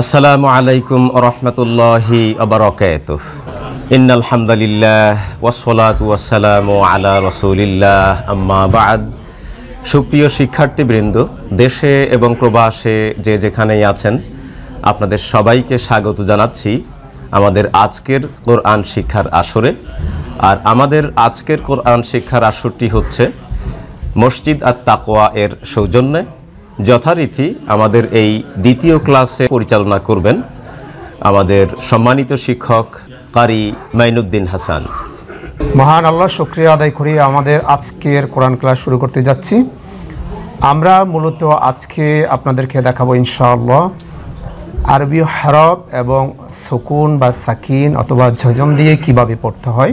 আসসালামু আলাইকুম রহমতুল্লাহি আবরকাত ইন্নাল ওয়াসলাত ওয়াসলাতু ও আলা রসুলিল্লাহ আম্মা বাদ সুপ্রিয় শিক্ষার্থীবৃন্দ দেশে এবং প্রবাসে যে যেখানেই আছেন আপনাদের সবাইকে স্বাগত জানাচ্ছি আমাদের আজকের কোরআন শিক্ষার আসরে আর আমাদের আজকের কোরআন শিক্ষার আসরটি হচ্ছে মসজিদ আর তাকোয়া এর সৌজন্যে যথারীতি আমাদের এই দ্বিতীয় ক্লাসে পরিচালনা করবেন আমাদের সম্মানিত শিক্ষক কারি মাইনুদ্দিন হাসান মহান আল্লাহ শুক্রিয়া আদায় করি আমাদের আজকের কোরআন ক্লাস শুরু করতে যাচ্ছি আমরা মূলত আজকে আপনাদেরকে দেখাবো ইনশাআল্লাহ আরবি হরফ এবং শকুন বা সাকিন অথবা ঝজম দিয়ে কিভাবে পড়তে হয়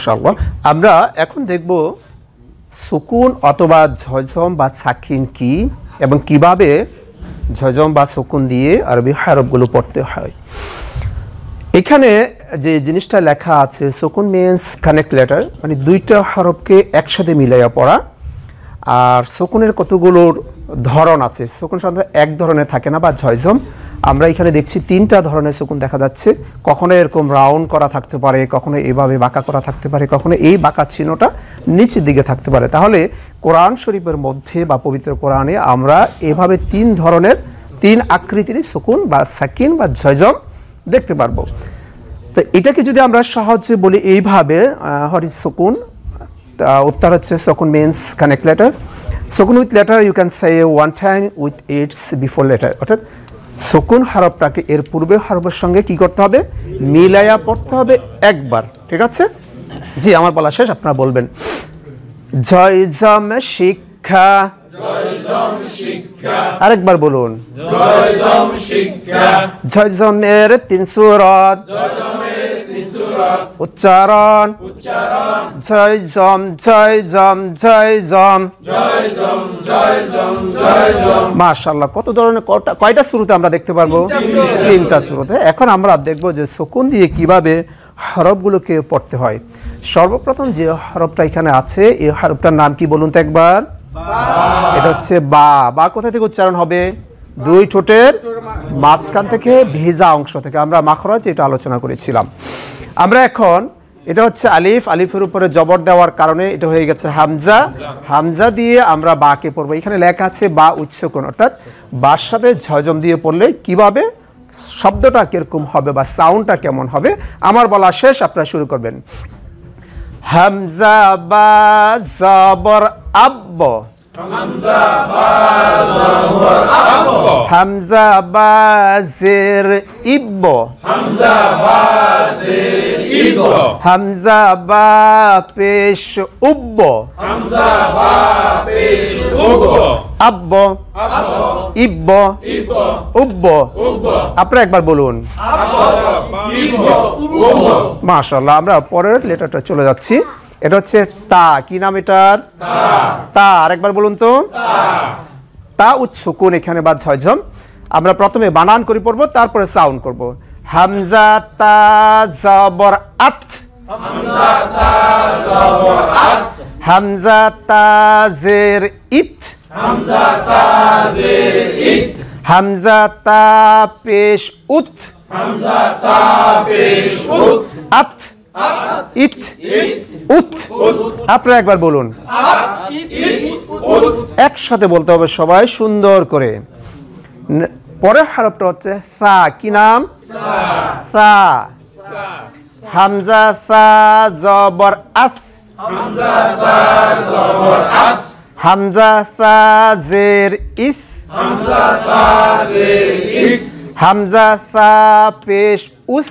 মাশাল্লাহ আমরা এখন দেখব সুকুন অথবা ঝজম বা সাক্ষীন কি এবং কিভাবে ঝজম বা সুকুন দিয়ে আরবি হারবগুলো পড়তে হয় এখানে যে জিনিসটা লেখা আছে সুকুন মিন্স কানেক্ট লেটার মানে দুইটা হরফকে একসাথে মিলাইয়া পড়া আর শকুনের কতগুলোর ধরন আছে শকুন সাধারণত এক ধরনের থাকে না বা ঝয়জম আমরা এখানে দেখছি তিনটা ধরনের শকুন দেখা যাচ্ছে কখনো এরকম রাউন্ড করা থাকতে পারে কখনো এভাবে বাঁকা করা থাকতে পারে কখনো এই বাঁকা চিহ্নটা নিচের দিকে থাকতে পারে তাহলে কোরআন শরীফের মধ্যে বা পবিত্র কোরআনে আমরা এভাবে তিন ধরনের তিন আকৃতির শকুন বা সাকিন বা ঝজম দেখতে পারবো তো এটাকে যদি আমরা সহজে বলি এইভাবে হরি শকুন উত্তর হচ্ছে শকুন মিন্স কানেক্ট লেটার শকুন with letter you can say one time with its before letter অর্থাৎ সকুন হরফটাকে এর পূর্বে হরফের সঙ্গে কি করতে হবে মিলাইয়া পড়তে হবে একবার ঠিক আছে জি আমার বলা শেষ আপনারা বলবেন জয় জম শিক্ষা আরেকবার বলুন জয় জমের তিনশো রথ উচ্চারণ জয় জম জয় জম জয় জম মাশাল্লাহ কত ধরনের কয়টা শুরুতে আমরা দেখতে পারবো তিনটা শুরুতে এখন আমরা দেখব যে শকুন দিয়ে কিভাবে হরফগুলোকে পড়তে হয় সর্বপ্রথম যে হরফটা এখানে আছে এই হরফটার নাম কি বলুন তো একবার এটা হচ্ছে বা বা কোথা থেকে উচ্চারণ হবে দুই ঠোঁটের মাঝখান থেকে ভেজা অংশ থেকে আমরা মাখরাজ এটা আলোচনা করেছিলাম আমরা এখন এটা হচ্ছে আলিফ আলিফের উপরে জবর দেওয়ার কারণে এটা হয়ে গেছে হামজা হামজা দিয়ে আমরা বাকে পড়বো এখানে লেখা আছে বা উচ্চকোণ অর্থাৎ বার সাথে ঝজম দিয়ে পড়লে কিভাবে শব্দটা কীরকম হবে বা সাউন্ডটা কেমন হবে আমার বলা শেষ আপনারা শুরু করবেন হামজা বা জবর আব্ব হামজা বাজির ইব্ব হামজা পেশ উব্ব আব্ব ইব্ব উব্ব আপনারা একবার বলুন মাশাআল্লাহ আমরা পরের লেটারটা চলে যাচ্ছি এটা হচ্ছে তা কি নাম এটার তা আরেকবার বলুন তো তা উৎসুকুন এখানে বা ঝয়ঝম আমরা প্রথমে বানান করি পড়বো তারপরে সাউন্ড করব হামজা তা জবর আত হামজা তা জের হামজা তা জের ইত হামজা তা পেশ উত হামজা তা পেশ উত আত ইত উত আপনারা একবার বলুন একসাথে বলতে হবে সবাই সুন্দর করে পরের হারপটা হচ্ছে সা কি নাম সা হামজা সা জবর আস হামজা সা জের ইস হামজা সা পেশ উস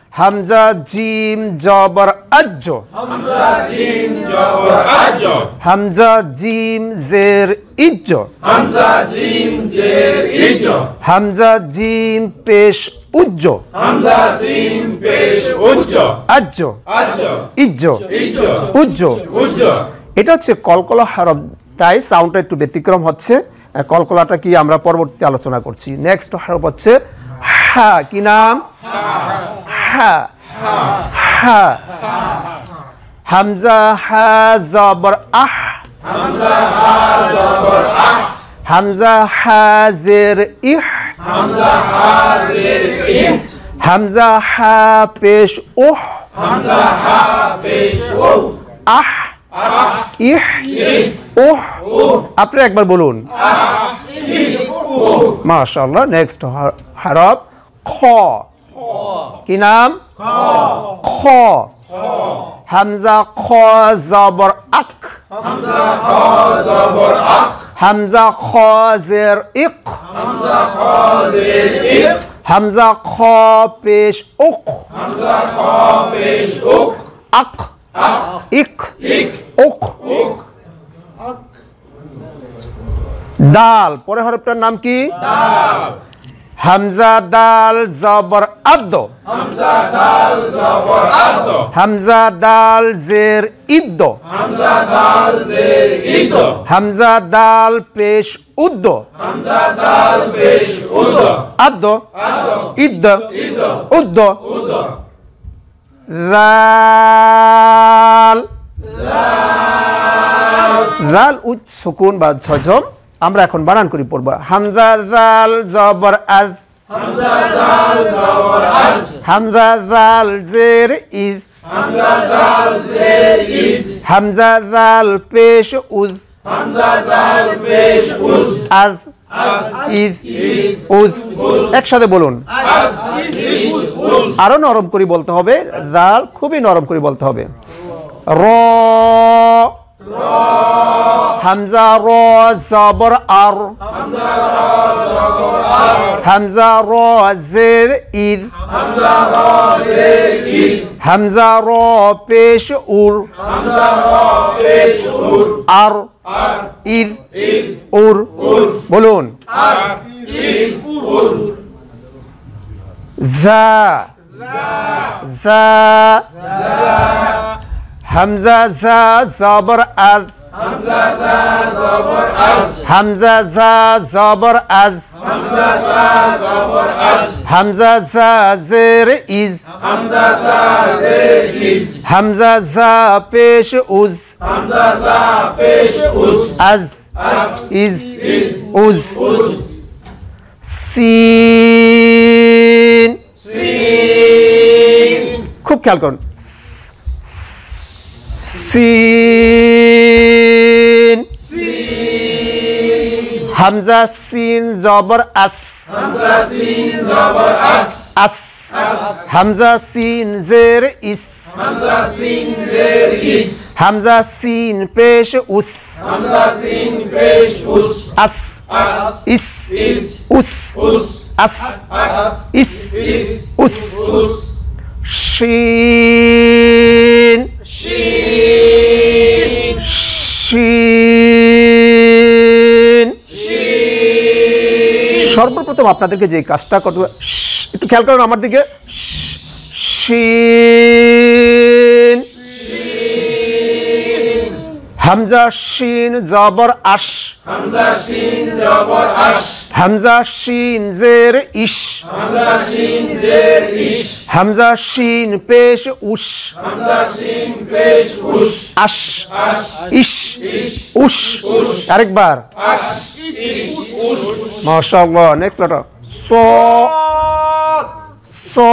হামজা জিম জবর আজ্জ হামজা জিম জের ইজ্জ হামজা জিম পেশ উজ্জ আজ্জ ইজ্জ উজ্জ এটা হচ্ছে কলকলা হারব তাই সাউন্ডটা একটু ব্যতিক্রম হচ্ছে কলকলাটা কি আমরা পরবর্তীতে আলোচনা করছি নেক্সট হারব হচ্ছে হা কি নাম হা হা হামজা হা জবর আহ হামজা হাজের ইহ হামজা হা পেশ ওহ আহ ইহ ওহ আপনি একবার বলুন মাশাল্লাহ নেক্সট হরফ খ কি নাম খ হামজা খ জবর আক হামজা খ জের ইক হামজা খ পেশ উক আক ইক উক দাল পরে নাম কি হামজা দাল জবর আব্দ হামজা দাল জের ইদ্দ হামজা দাল পেশ উদ্দ আদ্দ ইদ্দ উদ্দ রাল রাল উচ্চ সুকুন বা ছজম আমরা এখন বানান করি পড়ব হামজা জাল জবর আজ হামজা জাল জের ইজ হামজা জাল পেশ উজ আজ ইজ উজ একসাথে বলুন আরো নরম করে বলতে হবে জাল খুবই নরম করে বলতে হবে র همزه را زبر ار همزه را زبر ار همزه را زیر ایر همزه را زیر ایر همزه را پیش اور همزه را پیش اور ار ار ایر ایر اور اور بلون ار ایر اور ز ز ز حمزه ز زابر از حمزه ز زابر از حمزه ز زابر از حمزه ز زابر از حمزه ز زیر ایز حمزه ز زیر ایز حمزه ز پیش اوز حمزه ز پیش اوز از از ایز اوز سین سین خوب کل کن সিন হামজা সিন জবর আস হামজা আস হামজা সিন জের ইস হামজা সিন জের ইস হামজা সিন পেশ উস হামজা সিন আস ইস উস আস ইস ইস উস শিন শিন শিন সর্বপ্রথম আপনাদেরকে যে কাজটা করতে একটু খেয়াল করুন আমার দিকে শিন হামজা শিন জবর আশ হামজা শিন জবর আশ همزاشین شین زیر ایش همزاشین شین زیر اش، پیش اوش همزه اش ایش اوش یک بار ماشاءالله نیکس لٹا سو سو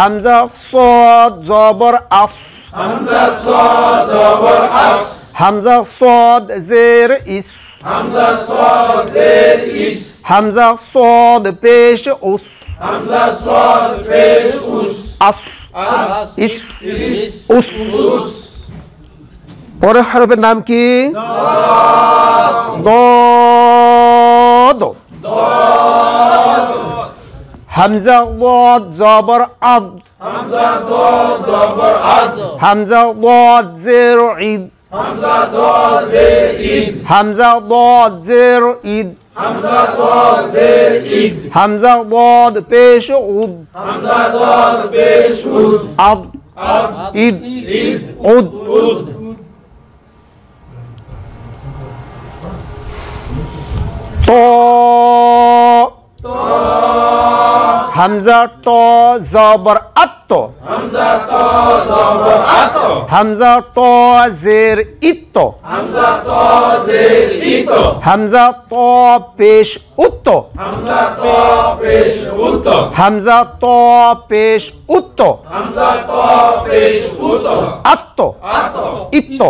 همزه صاد زابر اس همزه صاد زابر اس صاد زیر اس، همزه صاد زیر اس، صاد پیش اس، همزه صاد پیش اس، اس اس ایس اوس পরের হরফের নাম কি হামজা ওয়াদ জবর আদ হামজা ওয়াদ জবর আদ হামজা ওয়াদ জের ঈদ হামজা ওয়াদ জের ঈদ হামজা ওয়াদ জের ঈদ হামজা ওয়াদ জের ঈদ হামজা ওয়াদ পেশ উদ হামজা ওয়াদ পেশ উদ আদ আদ ঈদ ঈদ উদ উদ হামজা ট জবর আত্ম হামজা ট জের ইত্ত হামজা ত পেশ উত্ত হামজা ত পেশ উত্ত আত্ম ইত্ত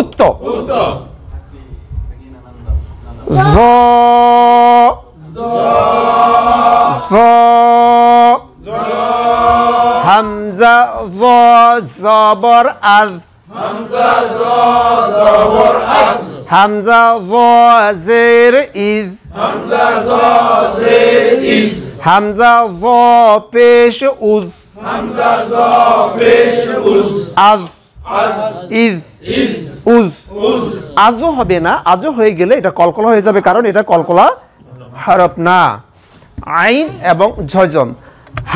উত্ত জ জ হামজা জবর আজ হামজা জ জের ইজ হামজা জ পেশ উজ আজ ইজ উজ আজও হবে না আজও হয়ে গেলে এটা কলকলা হয়ে যাবে কারণ এটা কলকলা হরপ না আইন এবং ঝজম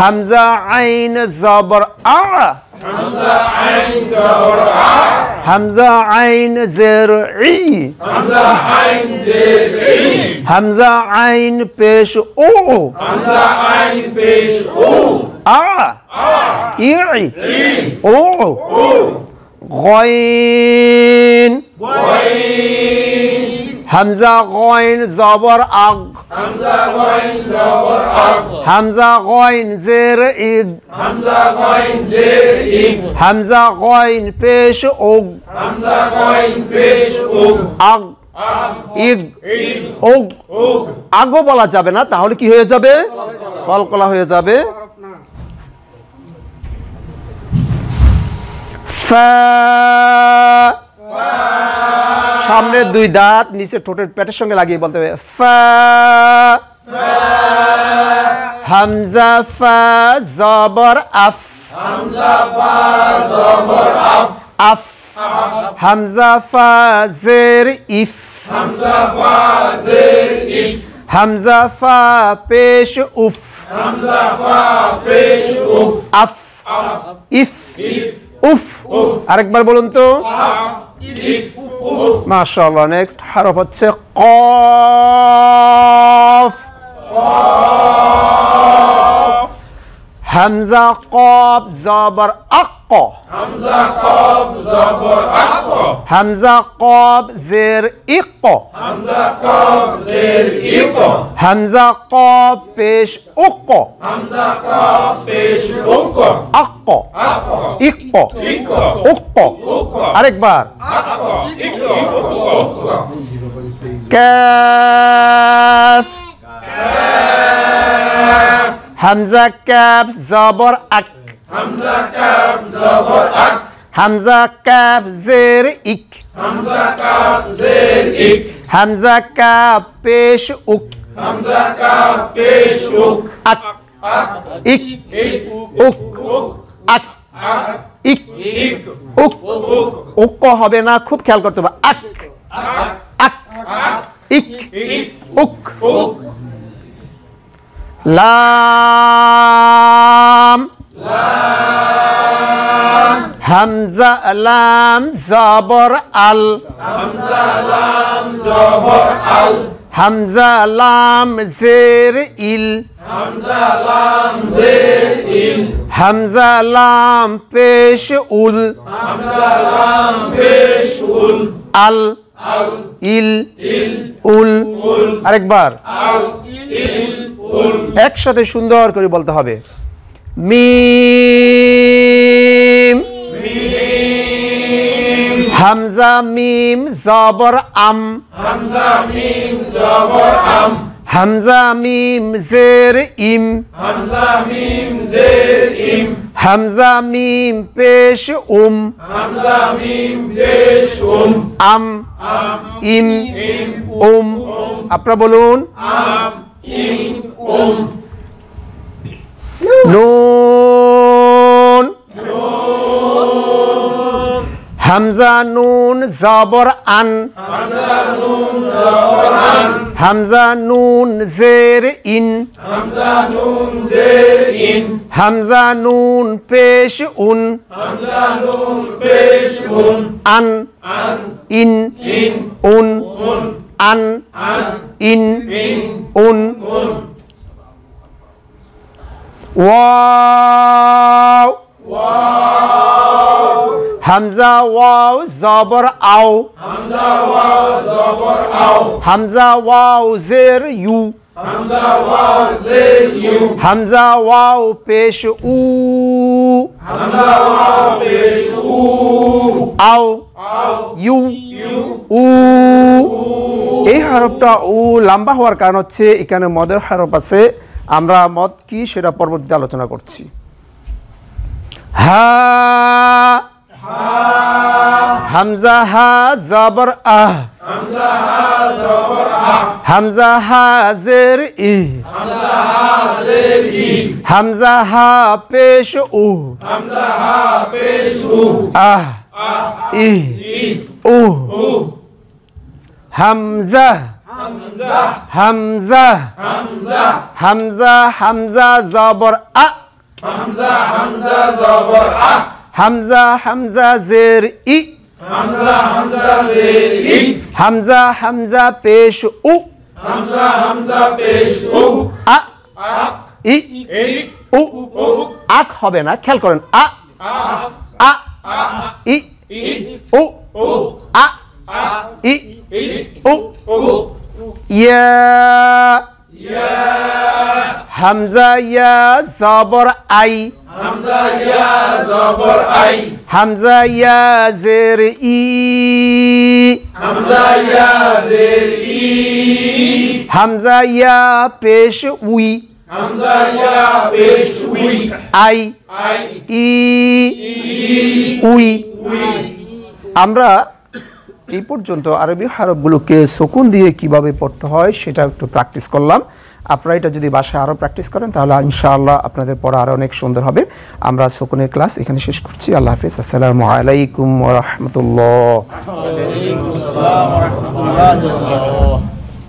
حمزة عين زبر أع حمزة عين زبر أع حمزة عين زرعي حمزة عين زرعي حمزة عين بيش أو حمزة عين بيش أو أ إعي أو غين غين হামজা গইন জবর আগ হামজা গইন জবর আগ হামজা গইন জের ইগ হামজা গইন জের ইগ হামজা গইন পেশ উগ হামজা গইন পেশ উগ আগ ইগ উগ আগও বলা যাবে না তাহলে কি হয়ে যাবে কলকলা হয়ে যাবে ফা সামনে দুই দাঁত নিচে ঠোঁটের পেটের সঙ্গে লাগিয়ে বলতে হবে ফা হামজা ফা জবর আফ আফ আফ হামজা ফা জের ইফ হামজা পেশ উফ হামজা ফা পেশ উফ আফ ইফ উফ আরেকবার বলুন তো ما شاء الله نيكست حرف قاف قاف همزة قاب زبر أق ق حمزه قاب زبر أقا همزة قاف زير إقا همزة قاف زير إقا همزة قاف بيش أقا همزة قاف بيش أقا أقا أقا إقا إقا أقا أقا أكبر أقا إقا أقا كاف كاف همزة كاف زبر أك হামজা কাফ জের ইক হামজা হামজা কাফ পেশ উক উক আক ইক উক আক ইক উক উক হবে না খুব খেয়াল করতে হবে আক আক ইক উক উক লাম হামজা লাম জবর আল হামজা লাম জবর আল হামজা লাম জের ইল হামজা লাম জের ইল হামজা লাম পেশ উল হামজা লাম পেশ উল আল ইল উল আরেকবার একসাথে সুন্দর করে বলতে হবে মিম হামজা মিম জবর আম হামজা মিম জবর আম হামজা মিম জের ইম হামজা মিম জের ইম হামজা মিম পেশ উম হামজা মিম পেশ উম আম ইম উম আপনারা বলুন আম ইম উম نون همزه نون زبر ان همزه نون زبر ان همزه نون زير إن همزه نون زير إن همزه نون بيش اون همزه نون بيش اون ان ان این این اون ان ان این اون ওয়াও হামজা ওয়াও জবর আও হামজা ওয়াও জবর আও হামজা ওয়াও পেশ উ আও ইউ উ এই হরফটা উ লম্বা হওয়ার কারণ হচ্ছে এখানে মদের হরফ আছে আমরা মত কি সেটা পরবর্তীতে আলোচনা করছি হা হামজা হা জবর আহ হামজা হা জের ই হামজা হা পেশ উ আহ ই উ হামজা হামজা হামজা হামজা জবর আ হামজা হামজা জবর আ হামজা হামজা জের ই হামজা হামজা জের ই হামজা হামজা পেশ উ হামজা হামজা পেশ উ আ ই উ আক হবে না খেয়াল করেন আ আ ই উ আ ই উ یا حمزه یا زابر ای حمزه یا ای حمزه یا زیر ای حمزه یا زیر ای یا پیش وی یا پیش ای ای ای وی এই পর্যন্ত আরবি হারফগুলোকে সকুন দিয়ে কিভাবে পড়তে হয় সেটা একটু প্র্যাকটিস করলাম আপনারা এটা যদি বাসায় আরও প্র্যাকটিস করেন তাহলে ইনশাআল্লাহ আপনাদের পড়া আরও অনেক সুন্দর হবে আমরা সকুনের ক্লাস এখানে শেষ করছি আল্লাহ হাফিজ আসসালামু আলাইকুম রহমতুল্লাহ